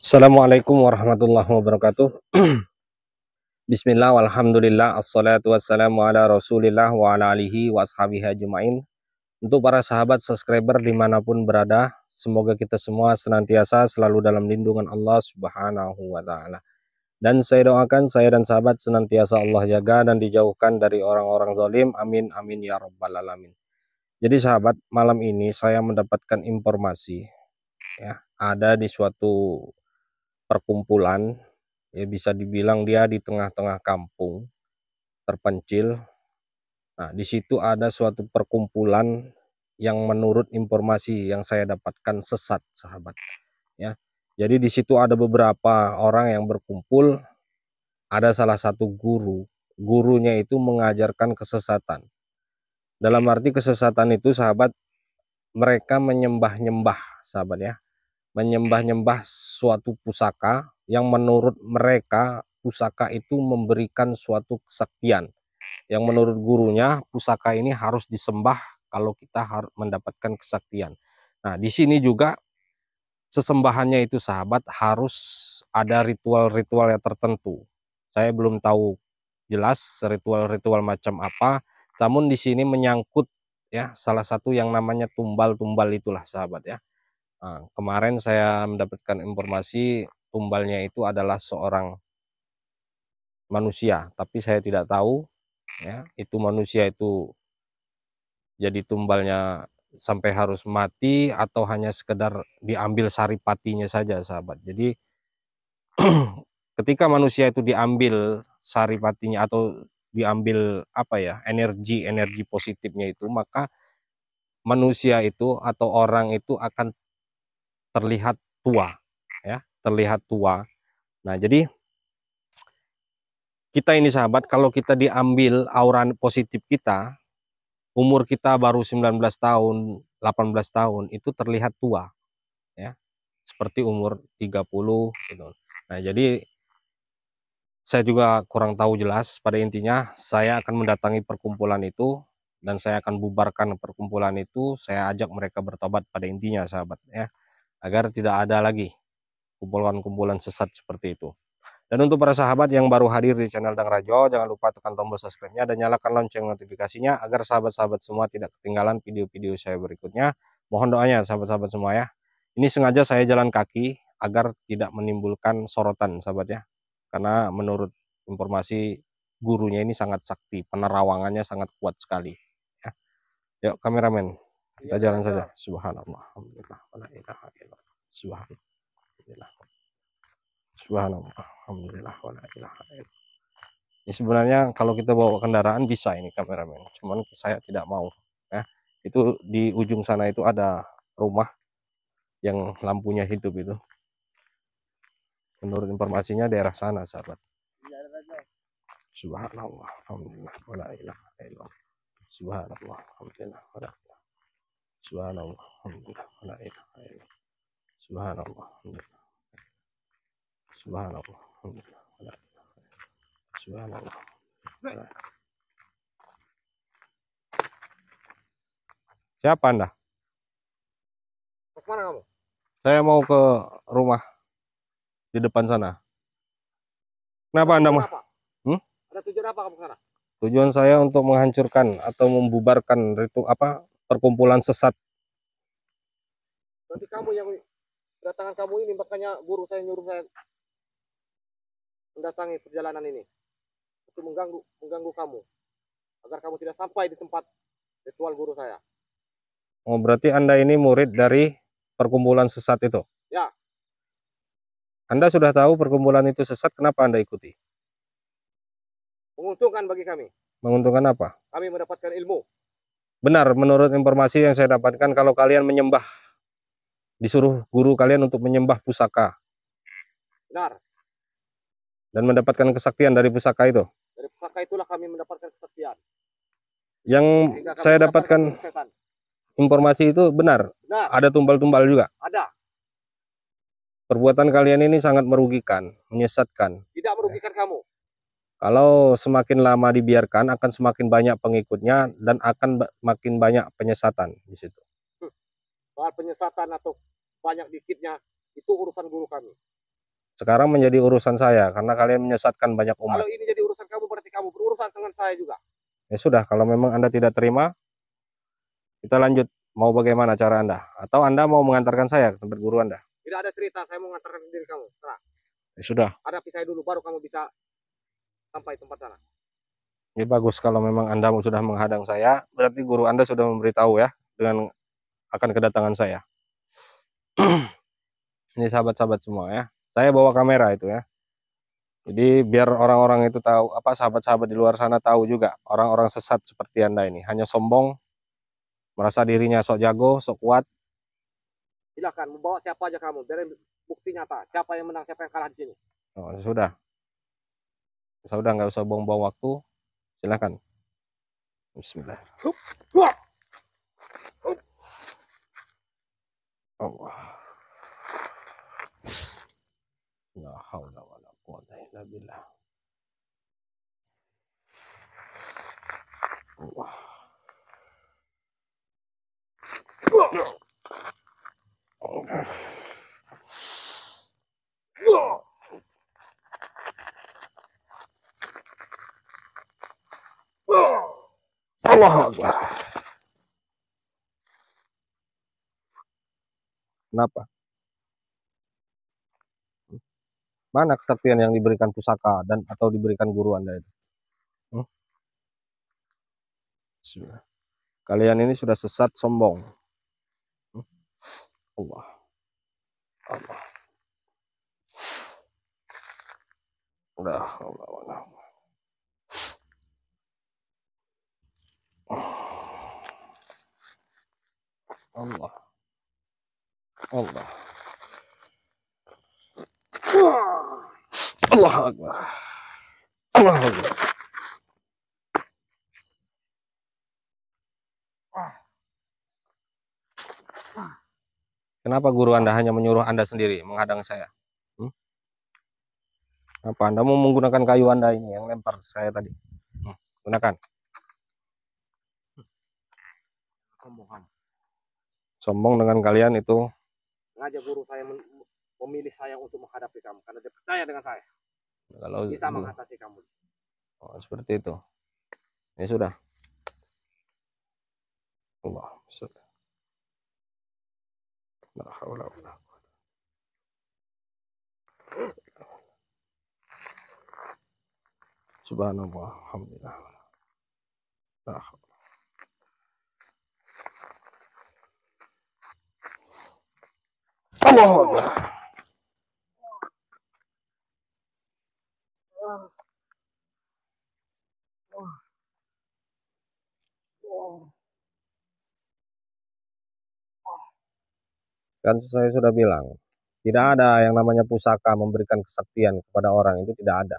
Assalamualaikum warahmatullahi wabarakatuh. Bismillah walhamdulillah assalatu wassalamu ala rasulillah wa ala alihi wa ashabihi Untuk para sahabat subscriber dimanapun berada, semoga kita semua senantiasa selalu dalam lindungan Allah subhanahu wa ta'ala. Dan saya doakan saya dan sahabat senantiasa Allah jaga dan dijauhkan dari orang-orang zalim. Amin, amin ya rabbal alamin. Jadi sahabat, malam ini saya mendapatkan informasi ya, ada di suatu perkumpulan ya bisa dibilang dia di tengah-tengah kampung terpencil nah di situ ada suatu perkumpulan yang menurut informasi yang saya dapatkan sesat sahabat ya jadi di situ ada beberapa orang yang berkumpul ada salah satu guru gurunya itu mengajarkan kesesatan dalam arti kesesatan itu sahabat mereka menyembah-nyembah sahabat ya menyembah-nyembah suatu pusaka yang menurut mereka pusaka itu memberikan suatu kesaktian. Yang menurut gurunya pusaka ini harus disembah kalau kita harus mendapatkan kesaktian. Nah, di sini juga sesembahannya itu sahabat harus ada ritual-ritual yang tertentu. Saya belum tahu jelas ritual-ritual macam apa, namun di sini menyangkut ya salah satu yang namanya tumbal-tumbal itulah sahabat ya. Nah, kemarin saya mendapatkan informasi tumbalnya itu adalah seorang manusia, tapi saya tidak tahu ya, itu manusia itu jadi tumbalnya sampai harus mati atau hanya sekedar diambil saripatinya saja sahabat. Jadi ketika manusia itu diambil saripatinya atau diambil apa ya energi energi positifnya itu maka manusia itu atau orang itu akan terlihat tua ya terlihat tua nah jadi kita ini sahabat kalau kita diambil aura positif kita umur kita baru 19 tahun 18 tahun itu terlihat tua ya seperti umur 30 gitu. nah jadi saya juga kurang tahu jelas pada intinya saya akan mendatangi perkumpulan itu dan saya akan bubarkan perkumpulan itu saya ajak mereka bertobat pada intinya sahabat ya agar tidak ada lagi kumpulan-kumpulan sesat seperti itu. Dan untuk para sahabat yang baru hadir di channel Dang Rajo, jangan lupa tekan tombol subscribe-nya dan nyalakan lonceng notifikasinya agar sahabat-sahabat semua tidak ketinggalan video-video saya berikutnya. Mohon doanya sahabat-sahabat semua ya. Ini sengaja saya jalan kaki agar tidak menimbulkan sorotan sahabat ya. Karena menurut informasi gurunya ini sangat sakti, penerawangannya sangat kuat sekali. Ya. Yuk kameramen. Kita ya, jalan ya. saja. Subhanallah. Alhamdulillah. Wala ilaha illallah. Subhanallah. Subhanallah. Alhamdulillah. Wala ilaha illallah. Ini sebenarnya kalau kita bawa kendaraan bisa ini kameramen. Cuman saya tidak mau. Ya. Itu di ujung sana itu ada rumah yang lampunya hidup itu. Menurut informasinya daerah sana, sahabat. Subhanallah, alhamdulillah, wala ilaha illallah. Subhanallah, alhamdulillah, wala subhanallah Alhamdulillah, ilaha illallah subhanallah subhanallah subhanallah siapa anda kemana kamu saya mau ke rumah di depan sana kenapa anda mah hmm? ada tujuan apa kamu ke sana tujuan saya untuk menghancurkan atau membubarkan itu apa perkumpulan sesat. Nanti kamu yang kedatangan kamu ini makanya guru saya nyuruh saya mendatangi perjalanan ini untuk mengganggu mengganggu kamu agar kamu tidak sampai di tempat ritual guru saya. Oh, berarti Anda ini murid dari perkumpulan sesat itu? Ya. Anda sudah tahu perkumpulan itu sesat, kenapa Anda ikuti? Menguntungkan bagi kami. Menguntungkan apa? Kami mendapatkan ilmu. Benar, menurut informasi yang saya dapatkan, kalau kalian menyembah, disuruh guru kalian untuk menyembah pusaka. Benar. Dan mendapatkan kesaktian dari pusaka itu. Dari pusaka itulah kami mendapatkan kesaktian. Yang saya dapatkan informasi itu benar. benar. Ada tumbal-tumbal juga. Ada. Perbuatan kalian ini sangat merugikan, menyesatkan. Tidak merugikan ya. kamu. Kalau semakin lama dibiarkan akan semakin banyak pengikutnya dan akan makin banyak penyesatan di situ. Hmm. Soal penyesatan atau banyak dikitnya itu urusan guru kami. Sekarang menjadi urusan saya karena kalian menyesatkan banyak umat. Kalau ini jadi urusan kamu berarti kamu berurusan dengan saya juga. Ya sudah, kalau memang Anda tidak terima kita lanjut mau bagaimana cara Anda atau Anda mau mengantarkan saya ke tempat guru Anda. Tidak ada cerita, saya mau mengantarkan diri kamu. Terah. Ya sudah. Ada pisah dulu baru kamu bisa sampai tempat sana. ini bagus kalau memang Anda sudah menghadang saya, berarti guru Anda sudah memberitahu ya dengan akan kedatangan saya. Ini sahabat-sahabat semua ya. Saya bawa kamera itu ya. Jadi biar orang-orang itu tahu apa sahabat-sahabat di luar sana tahu juga orang-orang sesat seperti Anda ini hanya sombong merasa dirinya sok jago, sok kuat. Silakan membawa siapa aja kamu, biar bukti nyata siapa yang menang, siapa yang kalah di sini. Oh, sudah saya udah nggak usah buang-buang waktu silahkan Bismillah Allah la haula wala quwata illa billah Allah Oh, Allah Akbar. Kenapa? Mana kesaktian yang diberikan pusaka dan atau diberikan guru Anda itu? Hmm? Kalian ini sudah sesat sombong. Hmm? Allah. Allah. Allah. Allah. Allah. Allah. Allah. Allah Akbar. Allah Akbar. Kenapa guru Anda hanya menyuruh Anda sendiri menghadang saya? Hmm? Apa Anda mau menggunakan kayu Anda ini yang lempar saya tadi? Hmm, gunakan sombong dengan kalian itu sengaja guru saya memilih saya untuk menghadapi kamu karena dia percaya dengan saya kalau bisa guru. mengatasi kamu oh, seperti itu ya sudah Allah Subhanallah, alhamdulillah. Allah Kan saya sudah bilang, tidak ada yang namanya pusaka memberikan kesaktian kepada orang itu tidak ada.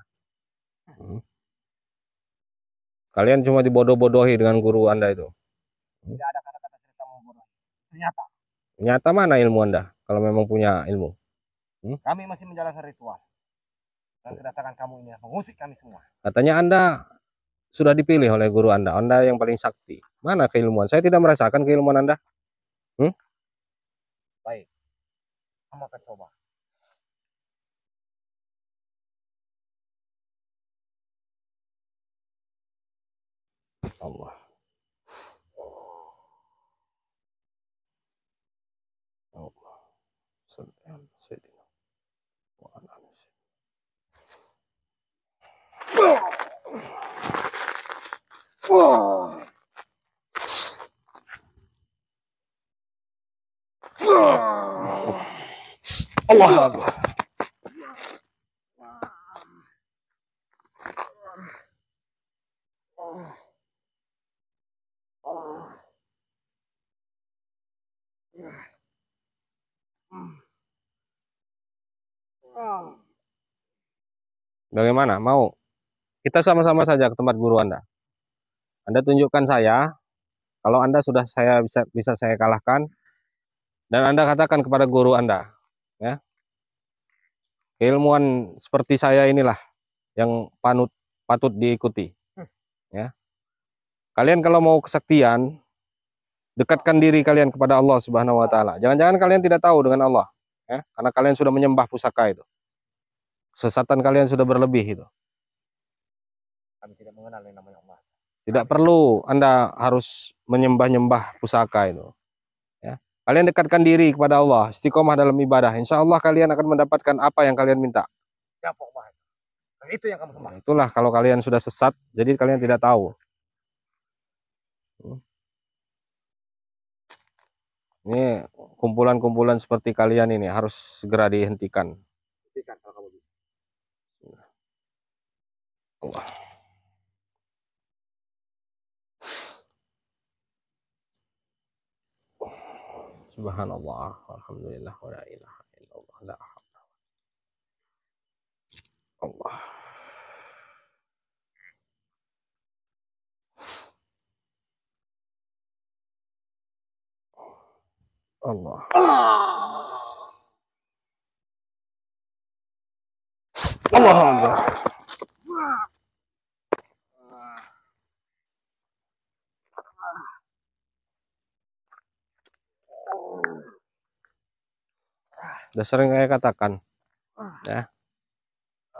Hmm? Kalian cuma dibodoh-bodohi dengan guru Anda itu. Hmm? Tidak ada kata-kata cerita membodohi. Ternyata Nyata mana ilmu Anda kalau memang punya ilmu? Hmm? Kami masih menjalankan ritual. Dan kedatangan kamu ini mengusik kami semua. Katanya Anda sudah dipilih oleh guru Anda. Anda yang paling sakti. Mana keilmuan? Saya tidak merasakan keilmuan Anda. Hmm? Baik. Kamu akan coba. Allah. Allah Akbar. Dari mana? Mau? Kita sama-sama saja ke tempat guru Anda. Anda tunjukkan saya, kalau Anda sudah saya bisa bisa saya kalahkan dan Anda katakan kepada guru Anda, ya. Ilmuwan seperti saya inilah yang panut patut diikuti. Ya. Kalian kalau mau kesaktian, dekatkan diri kalian kepada Allah Subhanahu wa taala. Jangan-jangan kalian tidak tahu dengan Allah, ya, karena kalian sudah menyembah pusaka itu. Kesesatan kalian sudah berlebih itu kami tidak mengenal yang namanya Allah. Tidak perlu Anda harus menyembah-nyembah pusaka itu. Ya. Kalian dekatkan diri kepada Allah, istiqomah dalam ibadah. Insya Allah kalian akan mendapatkan apa yang kalian minta. Ya, Allah? Nah, itu yang kamu sembah. itulah kalau kalian sudah sesat, jadi kalian tidak tahu. Hmm. Ini kumpulan-kumpulan seperti kalian ini harus segera dihentikan. Hentikan kalau kamu bisa. Allah. سبحان الله والحمد لله ولا إله إلا الله لا حول الله الله الله الله udah sering saya katakan ya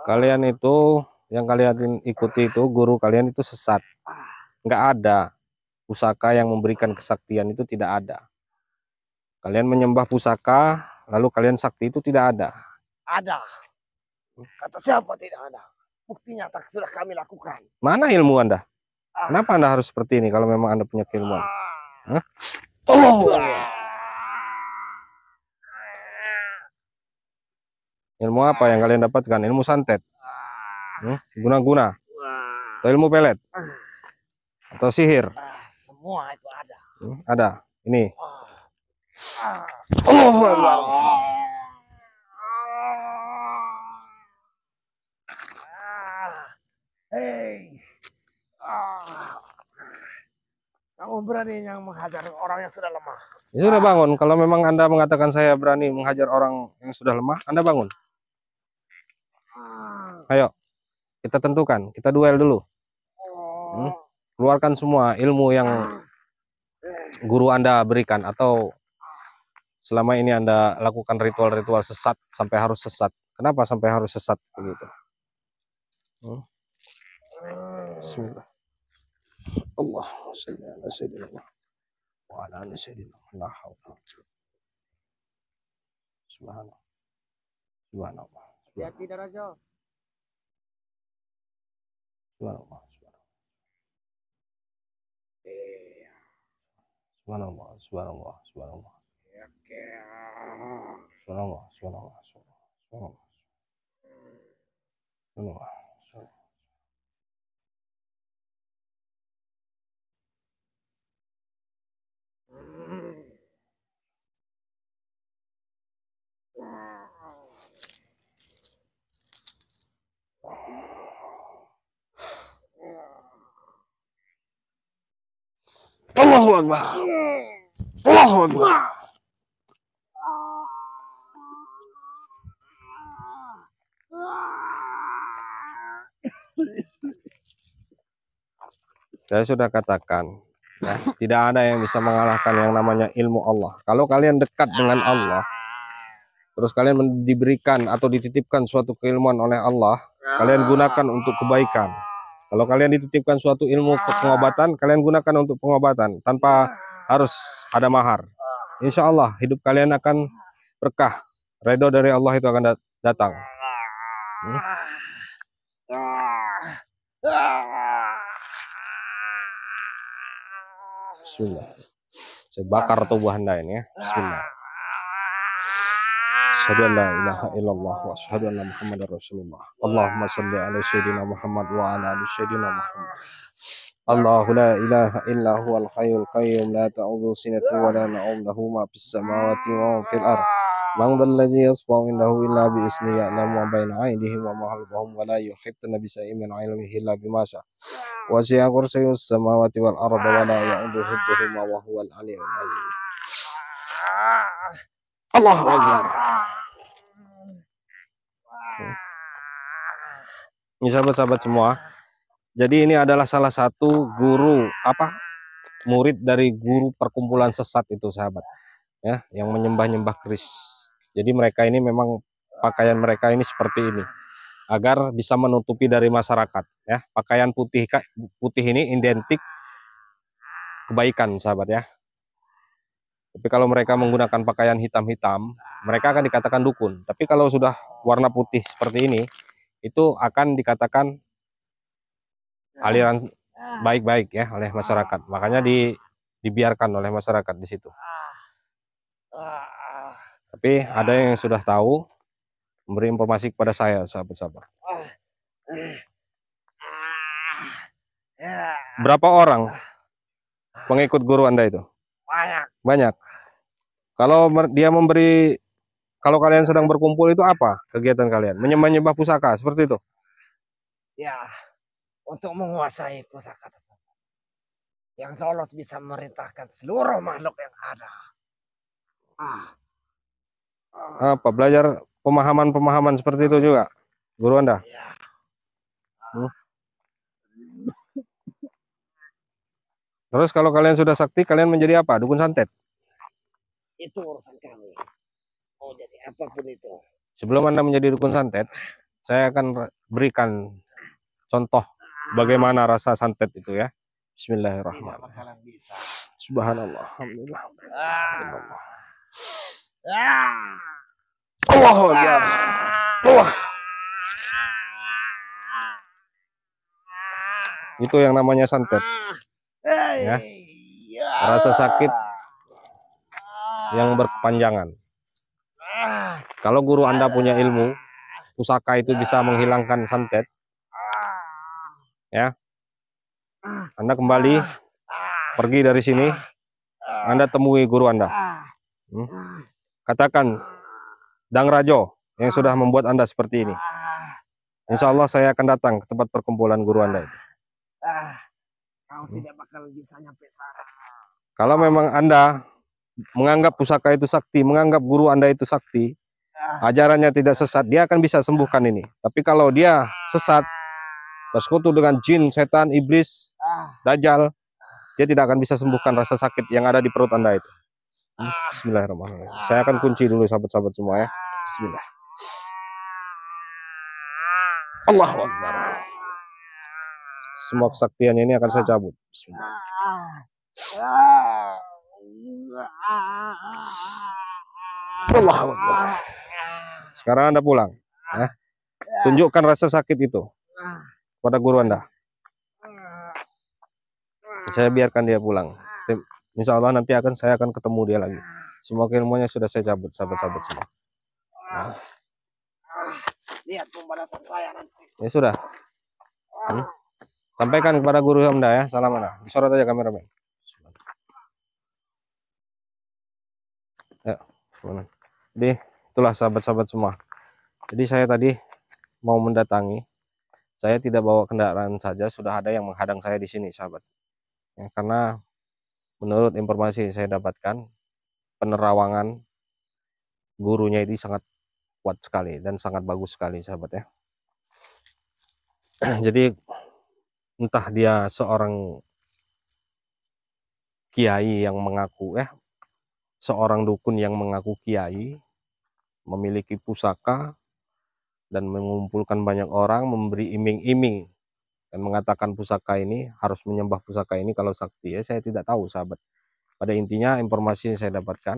kalian itu yang kalian ikuti itu guru kalian itu sesat nggak ada pusaka yang memberikan kesaktian itu tidak ada kalian menyembah pusaka lalu kalian sakti itu tidak ada ada kata siapa tidak ada buktinya tak sudah kami lakukan mana ilmu anda ah. kenapa anda harus seperti ini kalau memang anda punya keilmuan ah. Hah? Oh. ilmu apa yang kalian dapatkan ilmu santet ah. hmm? guna-guna hmm? atau ilmu pelet ah. atau sihir ah, semua itu ada hmm? ada ini oh, Hei, kamu berani yang menghajar orang yang sudah lemah? Ya sudah bangun. Kalau memang anda mengatakan saya berani menghajar orang yang sudah lemah, anda bangun. Hmm. Ayo, kita tentukan. Kita duel dulu. Oh. Hmm? Keluarkan semua ilmu yang ah. guru Anda berikan atau selama ini Anda lakukan ritual-ritual sesat sampai harus sesat. Kenapa sampai harus sesat begitu? Hmm? Allah Subhanallah hati-hati Darajo. Subhanallah, subhanallah. Iya. Subhanallah, subhanallah, subhanallah. Iya, Oke. Subhanallah, subhanallah, subhanallah. Subhanallah. Hmm. Subhanallah. Akbar. Allah Akbar. Saya sudah katakan, ya, tidak ada yang bisa mengalahkan yang namanya ilmu Allah. Kalau kalian dekat dengan Allah, terus kalian diberikan atau dititipkan suatu keilmuan oleh Allah, kalian gunakan untuk kebaikan kalau kalian dititipkan suatu ilmu ah. pengobatan, kalian gunakan untuk pengobatan tanpa ah. harus ada mahar. Ah. Insya Allah hidup kalian akan berkah. Redo dari Allah itu akan datang. Hmm? Bismillah. Saya bakar tubuh anda ini ya. Bismillah. أشهد أن لا إله إلا الله وأشهد أن محمد رسول الله اللهم صل على سيدنا محمد وعلى آل سيدنا محمد الله لا إله إلا هو الحي القيوم لا تأخذه سنة ولا نوم له ما في السماوات وما في الأرض من ذا الذي يصفى عنده إلا بإذنه يعلم ما بين أيديهم وما خلفهم ولا يحيطن بشيء من علمه إلا بما شاء وسع كرسي السماوات والأرض ولا يعود حفظهما وهو العلي العظيم Allah Akbar. Ini sahabat-sahabat semua. Jadi ini adalah salah satu guru apa murid dari guru perkumpulan sesat itu sahabat ya yang menyembah-nyembah keris. Jadi mereka ini memang pakaian mereka ini seperti ini agar bisa menutupi dari masyarakat ya. Pakaian putih putih ini identik kebaikan sahabat ya. Tapi kalau mereka menggunakan pakaian hitam-hitam, mereka akan dikatakan dukun. Tapi kalau sudah warna putih seperti ini, itu akan dikatakan aliran baik-baik ya oleh masyarakat. Makanya di dibiarkan oleh masyarakat di situ. Tapi ada yang sudah tahu memberi informasi kepada saya, sahabat-sahabat. Berapa orang pengikut guru Anda itu? Banyak. Banyak. Kalau dia memberi kalau kalian sedang berkumpul itu apa kegiatan kalian? Menyembah-nyembah pusaka seperti itu? Ya, untuk menguasai pusaka tersebut. Yang lolos bisa merintahkan seluruh makhluk yang ada. Ah. ah. Apa belajar pemahaman-pemahaman seperti itu juga, guru Anda? Ya. Terus kalau kalian sudah sakti, kalian menjadi apa? Dukun santet? Itu urusan kami. Oh jadi apapun itu. Sebelum Anda menjadi dukun santet, saya akan berikan contoh bagaimana rasa santet itu ya. Bismillahirrahmanirrahim. Bisa, Subhanallah. Alhamdulillah. Alhamdulillah. Allah ya. Ah. Allah. Itu yang namanya santet. Ah. Ya. ya. Rasa sakit ah. yang berkepanjangan. Ah. Kalau guru Anda punya ilmu, pusaka itu bisa ah. menghilangkan santet. Ya. Anda kembali pergi dari sini. Anda temui guru Anda. Hmm? Katakan Dang Rajo yang sudah membuat Anda seperti ini. Insya Allah saya akan datang ke tempat perkumpulan guru Anda itu kau hmm. tidak bakal bisa nyampe sana. Kalau memang Anda menganggap pusaka itu sakti, menganggap guru Anda itu sakti, ah. ajarannya tidak sesat, dia akan bisa sembuhkan ini. Tapi kalau dia sesat, bersekutu dengan jin, setan, iblis, ah. dajjal, dia tidak akan bisa sembuhkan rasa sakit yang ada di perut Anda itu. Hmm, ah. Bismillahirrahmanirrahim. Saya akan kunci dulu sahabat-sahabat semua ya. Bismillah. Allahu Akbar. Semua kesaktiannya ini akan saya cabut. Sekarang Anda pulang. Ya. Tunjukkan rasa sakit itu pada guru Anda. Saya biarkan dia pulang. Insya Allah nanti akan saya akan ketemu dia lagi. Semua ilmunya sudah saya cabut, sahabat-sahabat semua. Nah. Lihat pembalasan saya nanti. Ya sudah. Hmm? Sampaikan kepada guru Hamda ya, salam Anda. Disorot aja kameramen. Ya, Jadi itulah sahabat-sahabat semua. Jadi saya tadi mau mendatangi, saya tidak bawa kendaraan saja, sudah ada yang menghadang saya di sini, sahabat. Ya, karena menurut informasi yang saya dapatkan, penerawangan gurunya ini sangat kuat sekali dan sangat bagus sekali, sahabat ya. Jadi entah dia seorang kiai yang mengaku eh seorang dukun yang mengaku kiai memiliki pusaka dan mengumpulkan banyak orang memberi iming-iming dan mengatakan pusaka ini harus menyembah pusaka ini kalau sakti ya saya tidak tahu sahabat pada intinya informasi yang saya dapatkan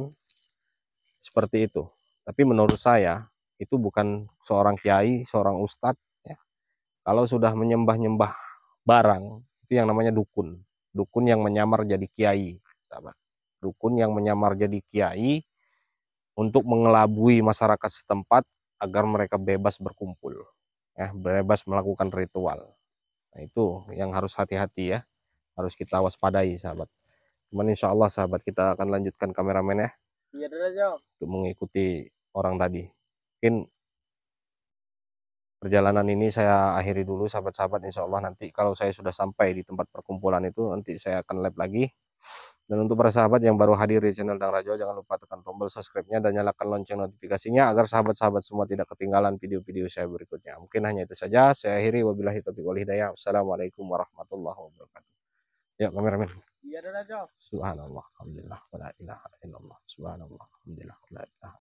seperti itu tapi menurut saya itu bukan seorang kiai seorang ustadz ya. kalau sudah menyembah-nyembah barang itu yang namanya dukun dukun yang menyamar jadi kiai sahabat dukun yang menyamar jadi kiai untuk mengelabui masyarakat setempat agar mereka bebas berkumpul ya bebas melakukan ritual nah itu yang harus hati-hati ya harus kita waspadai sahabat cuman insya Allah sahabat kita akan lanjutkan kameramen ya iya, untuk mengikuti orang tadi mungkin perjalanan ini saya akhiri dulu sahabat-sahabat insya Allah nanti kalau saya sudah sampai di tempat perkumpulan itu nanti saya akan live lagi dan untuk para sahabat yang baru hadir di channel Dang Rajo jangan lupa tekan tombol subscribe-nya dan nyalakan lonceng notifikasinya agar sahabat-sahabat semua tidak ketinggalan video-video saya berikutnya mungkin hanya itu saja saya akhiri wabillahi taufiq wal hidayah wassalamualaikum warahmatullahi wabarakatuh ya kameramen iya, subhanallah alhamdulillah la ilaha illallah subhanallah alhamdulillah la ilaha